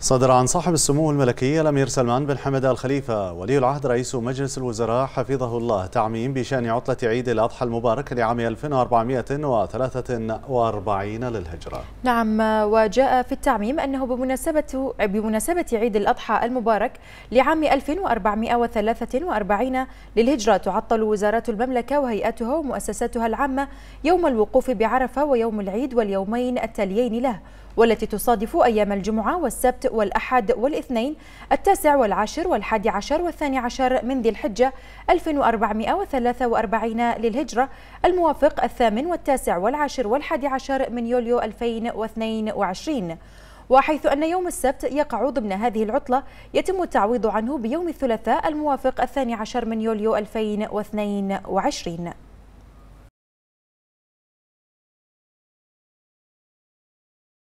صدر عن صاحب السمو الملكي الامير سلمان بن حمد الخليفه ولي العهد رئيس مجلس الوزراء حفظه الله تعميم بشان عطله عيد الاضحى المبارك لعام 1443 للهجره. نعم وجاء في التعميم انه بمناسبه بمناسبه عيد الاضحى المبارك لعام 1443 للهجره تعطل وزارات المملكه وهيئاتها ومؤسساتها العامه يوم الوقوف بعرفه ويوم العيد واليومين التاليين له والتي تصادف ايام الجمعه والسبت والأحد والاثنين التاسع والعاشر والحادي عشر والثاني عشر من ذي الحجة 1443 للهجرة الموافق الثامن والتاسع والعاشر والحادي عشر من يوليو 2022 وحيث أن يوم السبت يقع ضمن هذه العطلة يتم التعويض عنه بيوم الثلاثاء الموافق الثاني عشر من يوليو 2022